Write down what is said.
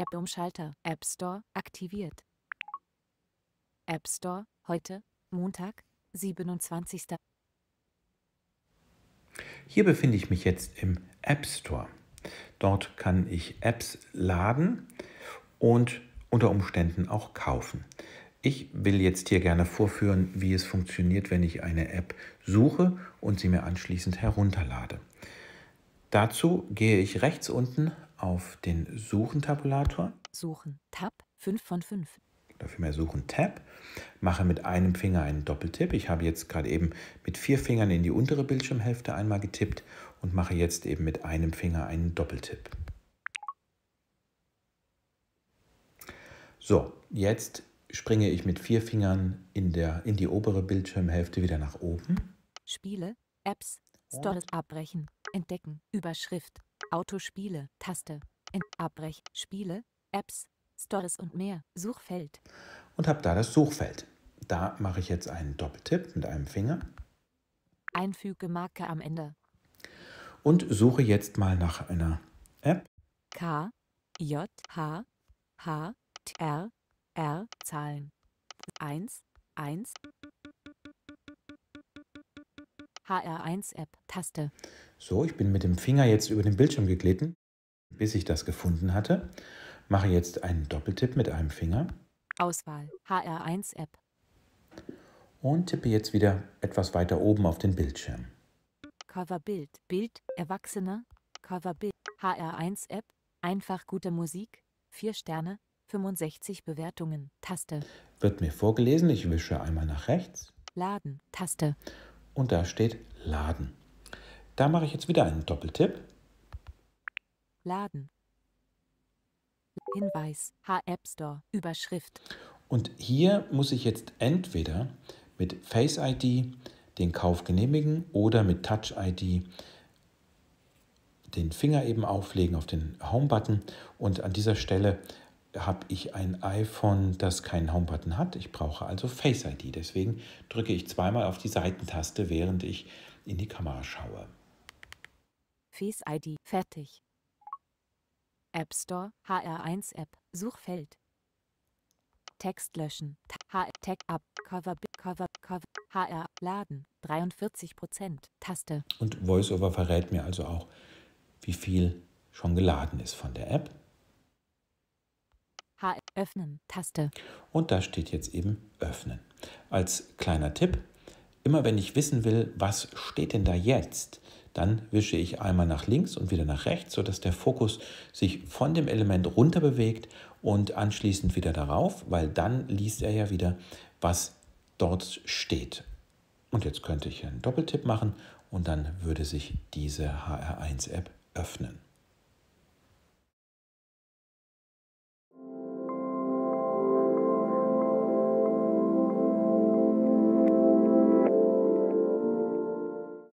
App-Umschalter App Store aktiviert. App Store heute, Montag, 27. Hier befinde ich mich jetzt im App Store. Dort kann ich Apps laden und unter Umständen auch kaufen. Ich will jetzt hier gerne vorführen, wie es funktioniert, wenn ich eine App suche und sie mir anschließend herunterlade. Dazu gehe ich rechts unten auf den Suchen-Tabulator. Suchen, Tab, 5 von 5. Dafür mehr Suchen-Tab. Mache mit einem Finger einen Doppeltipp. Ich habe jetzt gerade eben mit vier Fingern in die untere Bildschirmhälfte einmal getippt und mache jetzt eben mit einem Finger einen Doppeltipp. So, jetzt springe ich mit vier Fingern in, der, in die obere Bildschirmhälfte wieder nach oben. Spiele, Apps, Stories abbrechen, entdecken, Überschrift, Autospiele, Taste, in Abbrech, Spiele, Apps, Stores und mehr, Suchfeld. Und habe da das Suchfeld. Da mache ich jetzt einen Doppeltipp mit einem Finger. Einfüge Marke am Ende. Und suche jetzt mal nach einer App. K, J, H, H, T, R, R, Zahlen. 1, 1, HR1-App, Taste. So, ich bin mit dem Finger jetzt über den Bildschirm geglitten, bis ich das gefunden hatte. Mache jetzt einen Doppeltipp mit einem Finger. Auswahl, HR1-App. Und tippe jetzt wieder etwas weiter oben auf den Bildschirm. Coverbild, Bild, Erwachsene, Coverbild, HR1-App, einfach gute Musik, 4 Sterne, 65 Bewertungen, Taste. Wird mir vorgelesen, ich wische einmal nach rechts. Laden, Taste und da steht Laden. Da mache ich jetzt wieder einen Doppeltipp. Laden. Hinweis, H-App Store, Überschrift. Und hier muss ich jetzt entweder mit Face ID den Kauf genehmigen oder mit Touch ID den Finger eben auflegen auf den Home-Button und an dieser Stelle habe ich ein iPhone, das keinen Homebutton hat. Ich brauche also Face ID. Deswegen drücke ich zweimal auf die Seitentaste, während ich in die Kamera schaue. Face ID fertig. App Store HR1 App Suchfeld. Text löschen. Tag ab Cover Cover Cover HR laden 43 Taste. Und VoiceOver verrät mir also auch, wie viel schon geladen ist von der App. Öffnen, Taste. Und da steht jetzt eben Öffnen. Als kleiner Tipp, immer wenn ich wissen will, was steht denn da jetzt, dann wische ich einmal nach links und wieder nach rechts, sodass der Fokus sich von dem Element runter bewegt und anschließend wieder darauf, weil dann liest er ja wieder, was dort steht. Und jetzt könnte ich einen Doppeltipp machen und dann würde sich diese HR1-App öffnen.